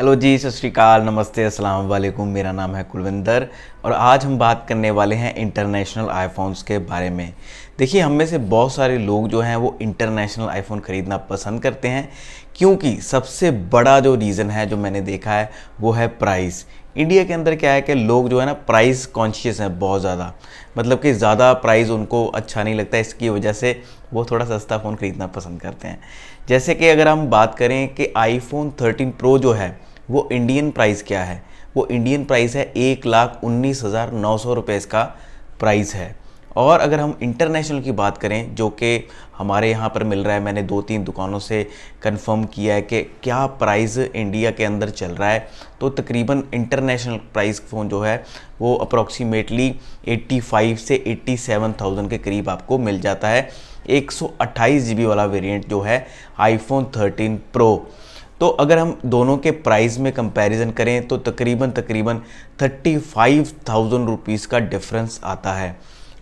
hello जी सत श्रीकाल नमस्ते अस्सलाम वालेकुम मेरा नाम है कुलविंदर और आज हम बात करने वाले हैं इंटरनेशनल आईफोन्स के बारे में देखिए हम में से बहुत सारे लोग जो हैं वो इंटरनेशनल आईफोन ख़रीदना पसंद करते हैं क्योंकि सबसे बड़ा जो रीज़न है जो मैंने देखा है वो है प्राइस इंडिया के अंदर क्या है कि लोग जो है ना प्राइस कॉन्शियस हैं बहुत ज़्यादा मतलब कि ज़्यादा प्राइस उनको अच्छा नहीं लगता इसकी वजह से वो थोड़ा सस्ता फ़ोन ख़रीदना पसंद करते हैं जैसे कि अगर हम बात करें कि आईफोन 13 प्रो जो है वो इंडियन प्राइस क्या है वो इंडियन प्राइस है एक लाख उन्नीस हज़ार नौ सौ रुपये इसका प्राइस है और अगर हम इंटरनेशनल की बात करें जो कि हमारे यहाँ पर मिल रहा है मैंने दो तीन दुकानों से कंफर्म किया है कि क्या प्राइस इंडिया के अंदर चल रहा है तो तकरीबन इंटरनेशनल प्राइस फ़ोन जो है वो अप्रॉक्सीमेटली 85 से 87,000 के करीब आपको मिल जाता है एक सौ वाला वेरिएंट जो है आईफोन 13 प्रो तो अगर हम दोनों के प्राइस में कंपैरिजन करें तो तकरीबन तकरीबन थर्टी फाइव थाउजेंड रुपीज़ का डिफरेंस आता है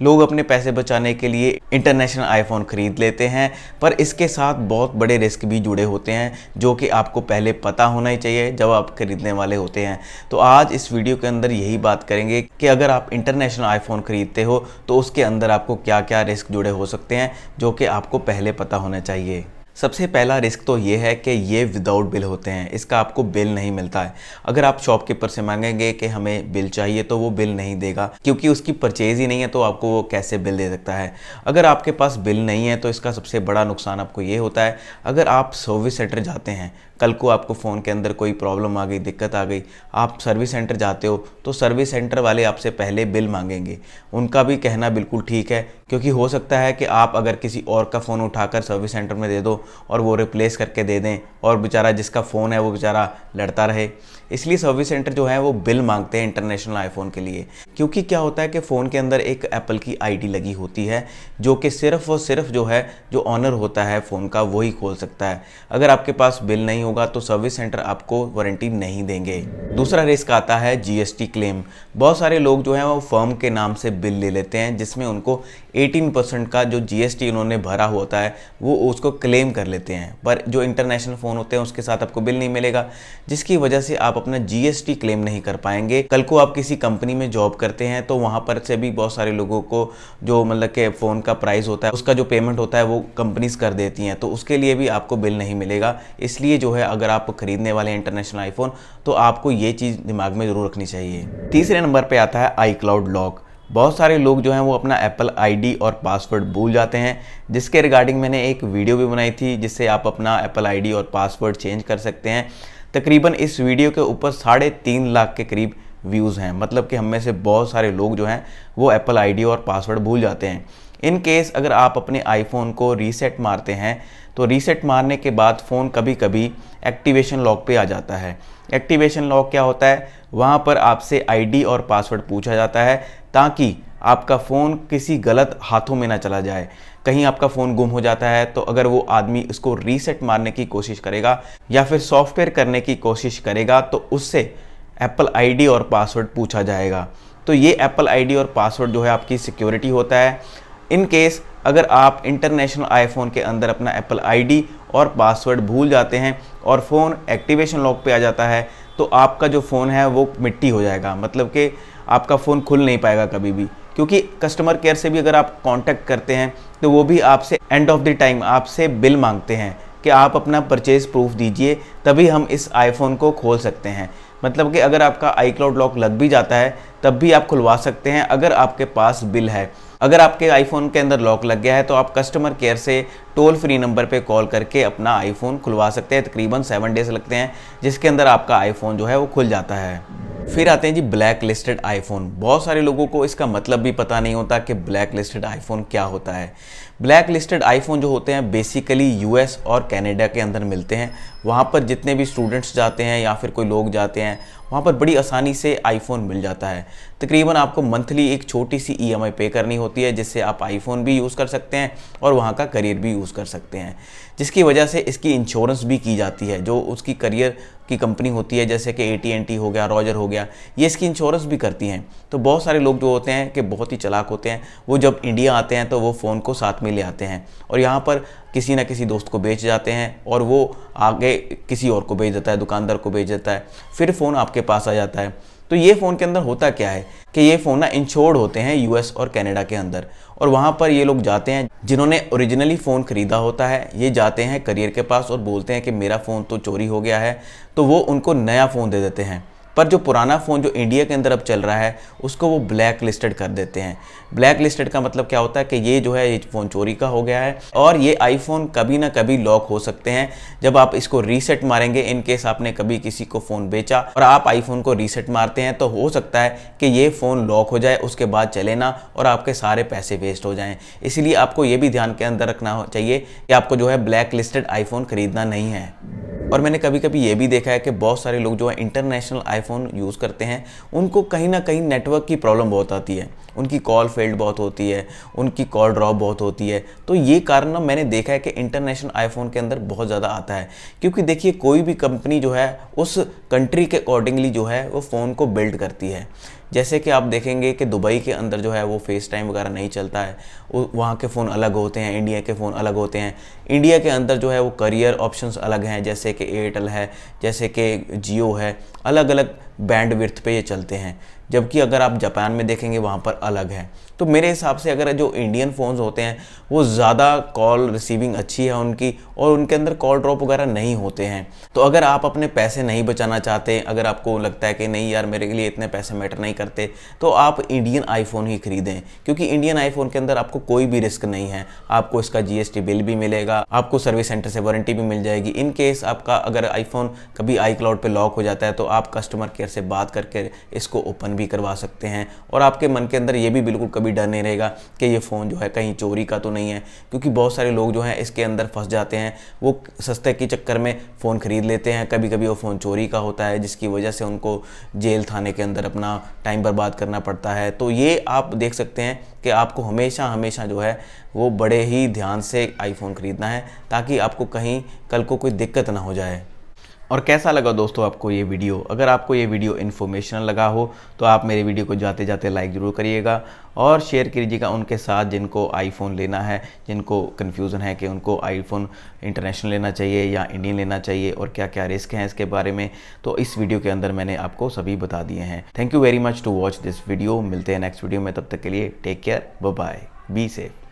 लोग अपने पैसे बचाने के लिए इंटरनेशनल आईफोन ख़रीद लेते हैं पर इसके साथ बहुत बड़े रिस्क भी जुड़े होते हैं जो कि आपको पहले पता होना ही चाहिए जब आप ख़रीदने वाले होते हैं तो आज इस वीडियो के अंदर यही बात करेंगे कि अगर आप इंटरनेशनल आईफोन ख़रीदते हो तो उसके अंदर आपको क्या क्या रिस्क जुड़े हो सकते हैं जो कि आपको पहले पता होना चाहिए सबसे पहला रिस्क तो ये है कि ये विदाउट बिल होते हैं इसका आपको बिल नहीं मिलता है अगर आप शॉपकीपर से मांगेंगे कि हमें बिल चाहिए तो वो बिल नहीं देगा क्योंकि उसकी परचेज़ ही नहीं है तो आपको वो कैसे बिल दे सकता है अगर आपके पास बिल नहीं है तो इसका सबसे बड़ा नुकसान आपको ये होता है अगर आप सर्विस सेंटर जाते हैं कल को आपको फ़ोन के अंदर कोई प्रॉब्लम आ गई दिक्कत आ गई आप सर्विस सेंटर जाते हो तो सर्विस सेंटर वाले आपसे पहले बिल मांगेंगे उनका भी कहना बिल्कुल ठीक है क्योंकि हो सकता है कि आप अगर किसी और का फ़ोन उठाकर सर्विस सेंटर में दे दो और वो रिप्लेस करके दे दें और बेचारा जिसका फ़ोन है वो बेचारा लड़ता रहे इसलिए सर्विस सेंटर जो है वो बिल मांगते हैं इंटरनेशनल आईफोन के लिए क्योंकि क्या होता है कि फ़ोन के अंदर एक एप्पल की आईडी लगी होती है जो कि सिर्फ और सिर्फ जो है जो ऑनर होता है फ़ोन का वही खोल सकता है अगर आपके पास बिल नहीं होगा तो सर्विस सेंटर आपको वारंटी नहीं देंगे दूसरा रिस्क आता है जीएसटी क्लेम बहुत सारे लोग जो हैं वो फर्म के नाम से बिल ले लेते हैं जिसमें उनको 18 परसेंट का जो जीएसटी उन्होंने भरा होता है वो उसको क्लेम कर लेते हैं पर जो इंटरनेशनल फ़ोन होते हैं उसके साथ आपको बिल नहीं मिलेगा जिसकी वजह से आप अपना जीएसटी क्लेम नहीं कर पाएंगे कल को आप किसी कंपनी में जॉब करते हैं तो वहाँ पर से भी बहुत सारे लोगों को जो मतलब के फ़ोन का प्राइस होता है उसका जो पेमेंट होता है वो कंपनीज़ कर देती हैं तो उसके लिए भी आपको बिल नहीं मिलेगा इसलिए जो है अगर आप खरीदने वाले हैं इंटरनेशनल आईफोन तो आपको ये चीज़ दिमाग में ज़रूर रखनी चाहिए तीसरे नंबर पर आता है आई क्लाउड लॉक बहुत सारे लोग जो हैं वो अपना एप्पल आईडी और पासवर्ड भूल जाते हैं जिसके रिगार्डिंग मैंने एक वीडियो भी बनाई थी जिससे आप अपना एप्पल आईडी और पासवर्ड चेंज कर सकते हैं तकरीबन इस वीडियो के ऊपर साढ़े तीन लाख के करीब व्यूज़ हैं मतलब कि हम में से बहुत सारे लोग जो हैं वो एप्पल आईडी और पासवर्ड भूल जाते हैं इन केस अगर आप अपने आईफोन को रीसेट मारते हैं तो रीसेट मारने के बाद फ़ोन कभी कभी एक्टिवेशन लॉक पे आ जाता है एक्टिवेशन लॉक क्या होता है वहाँ पर आपसे आईडी और पासवर्ड पूछा जाता है ताकि आपका फ़ोन किसी गलत हाथों में ना चला जाए कहीं आपका फ़ोन गुम हो जाता है तो अगर वो आदमी इसको रीसेट मारने की कोशिश करेगा या फिर सॉफ्टवेयर करने की कोशिश करेगा तो उससे एप्पल आईडी और पासवर्ड पूछा जाएगा तो ये एप्पल आईडी और पासवर्ड जो है आपकी सिक्योरिटी होता है इन केस अगर आप इंटरनेशनल आईफोन के अंदर अपना एप्पल आईडी और पासवर्ड भूल जाते हैं और फ़ोन एक्टिवेशन लॉक पे आ जाता है तो आपका जो फ़ोन है वो मिट्टी हो जाएगा मतलब कि आपका फ़ोन खुल नहीं पाएगा कभी भी क्योंकि कस्टमर केयर से भी अगर आप कांटेक्ट करते हैं तो वो भी आपसे एंड ऑफ द टाइम आपसे बिल मांगते हैं कि आप अपना परचेज़ प्रूफ दीजिए तभी हम इस आईफोन को खोल सकते हैं मतलब कि अगर आपका आई क्लाउड लॉक लग भी जाता है तब भी आप खुलवा सकते हैं अगर आपके पास बिल है अगर आपके आईफोन के अंदर लॉक लग गया है तो आप कस्टमर केयर से टोल फ्री नंबर पे कॉल करके अपना आईफोन खुलवा सकते हैं तकरीबन सेवन डेज लगते हैं जिसके अंदर आपका आईफोन जो है वो खुल जाता है फिर आते हैं जी ब्लैक लिस्टेड आईफोन बहुत सारे लोगों को इसका मतलब भी पता नहीं होता कि ब्लैक लिस्टेड आईफोन क्या होता है ब्लैक लिस्टेड आईफोन जो होते हैं बेसिकली यूएस और कनाडा के अंदर मिलते हैं वहाँ पर जितने भी स्टूडेंट्स जाते हैं या फिर कोई लोग जाते हैं वहाँ पर बड़ी आसानी से आईफोन मिल जाता है तकरीबन आपको मंथली एक छोटी सी ईएमआई e पे करनी होती है जिससे आप आईफोन भी यूज़ कर सकते हैं और वहाँ का करियर भी यूज़ कर सकते हैं जिसकी वजह से इसकी इंश्योरेंस भी की जाती है जो उसकी करियर की कंपनी होती है जैसे कि ए हो गया रॉजर हो गया ये इसकी इंश्योरेंस भी करती हैं तो बहुत सारे लोग जो होते हैं कि बहुत ही चलाक होते हैं वो जब इंडिया आते हैं तो वो फ़ोन को साथ में ले आते हैं और यहाँ पर किसी ना किसी दोस्त को बेच जाते हैं और वो आगे किसी और को बेच देता है दुकानदार को बेच देता है फिर फ़ोन आपके पास आ जाता है तो ये फ़ोन के अंदर होता क्या है कि ये फ़ोन ना इंश्योर्ड होते हैं यूएस और कनाडा के अंदर और वहाँ पर ये लोग जाते हैं जिन्होंने ओरिजिनली फ़ोन ख़रीदा होता है ये जाते हैं करियर के पास और बोलते हैं कि मेरा फ़ोन तो चोरी हो गया है तो वो उनको नया फ़ोन दे देते हैं पर जो पुराना फ़ोन जो इंडिया के अंदर अब चल रहा है उसको वो ब्लैक लिस्टेड कर देते हैं ब्लैक लिस्टेड का मतलब क्या होता है कि ये जो है ये फ़ोन चोरी का हो गया है और ये आईफोन कभी ना कभी लॉक हो सकते हैं जब आप इसको रीसेट मारेंगे इन केस आपने कभी किसी को फ़ोन बेचा और आप आईफोन को रीसेट मारते हैं तो हो सकता है कि ये फ़ोन लॉक हो जाए उसके बाद चले ना और आपके सारे पैसे वेस्ट हो जाएँ इसलिए आपको ये भी ध्यान के अंदर रखना चाहिए कि आपको जो है ब्लैक लिस्टेड आईफोन ख़रीदना नहीं है और मैंने कभी कभी ये भी देखा है कि बहुत सारे लोग जो है इंटरनेशनल आईफोन यूज़ करते हैं उनको कहीं ना कहीं नेटवर्क की प्रॉब्लम बहुत आती है उनकी कॉल फेल्ड बहुत होती है उनकी कॉल ड्रॉप बहुत होती है तो ये कारण ना मैंने देखा है कि इंटरनेशनल आईफोन के अंदर बहुत ज़्यादा आता है क्योंकि देखिए कोई भी कंपनी जो है उस कंट्री के अकॉर्डिंगली जो है वो फ़ोन को बिल्ड करती है जैसे कि आप देखेंगे कि दुबई के अंदर जो है वो फेस टाइम वगैरह नहीं चलता है वहाँ के फ़ोन अलग होते हैं इंडिया के फ़ोन अलग होते हैं इंडिया के अंदर जो है वो करियर ऑप्शंस अलग हैं जैसे कि एयरटेल है जैसे कि जियो है अलग अलग बैंड पे ये चलते हैं जबकि अगर आप जापान में देखेंगे वहाँ पर अलग है तो मेरे हिसाब से अगर जो इंडियन फ़ोन्स होते हैं वो ज़्यादा कॉल रिसीविंग अच्छी है उनकी और उनके अंदर कॉल ड्रॉप वगैरह नहीं होते हैं तो अगर आप अपने पैसे नहीं बचाना चाहते अगर आपको लगता है कि नहीं यार मेरे लिए इतने पैसे मैटर नहीं करते तो आप इंडियन आईफोन ही खरीदें क्योंकि इंडियन आईफोन के अंदर आपको कोई भी रिस्क नहीं है आपको इसका जी बिल भी मिलेगा आपको सर्विस सेंटर से वारंटी भी मिल जाएगी इन केस आपका अगर आईफोन कभी आई क्लाउड पर लॉक हो जाता है तो आप कस्टमर केयर से बात करके इसको ओपन भी करवा सकते हैं और आपके मन के अंदर ये भी बिल्कुल कभी डर नहीं रहेगा कि ये फ़ोन जो है कहीं चोरी का तो नहीं है क्योंकि बहुत सारे लोग जो हैं इसके अंदर फंस जाते हैं वो सस्ते के चक्कर में फ़ोन ख़रीद लेते हैं कभी कभी वो फ़ोन चोरी का होता है जिसकी वजह से उनको जेल थाने के अंदर अपना टाइम बर्बाद करना पड़ता है तो ये आप देख सकते हैं कि आपको हमेशा हमेशा जो है वो बड़े ही ध्यान से आईफोन ख़रीदना है ताकि आपको कहीं कल को कोई दिक्कत ना हो जाए और कैसा लगा दोस्तों आपको ये वीडियो अगर आपको ये वीडियो इन्फॉर्मेशनल लगा हो तो आप मेरे वीडियो को जाते जाते लाइक ज़रूर करिएगा और शेयर कीजिएगा उनके साथ जिनको आईफोन लेना है जिनको कन्फ्यूज़न है कि उनको आईफोन इंटरनेशनल लेना चाहिए या इंडियन लेना चाहिए और क्या क्या रिस्क हैं इसके बारे में तो इस वीडियो के अंदर मैंने आपको सभी बता दिए हैं thank you very much to watch this video मिलते हैं नेक्स्ट वीडियो में तब तक के लिए take care bye be safe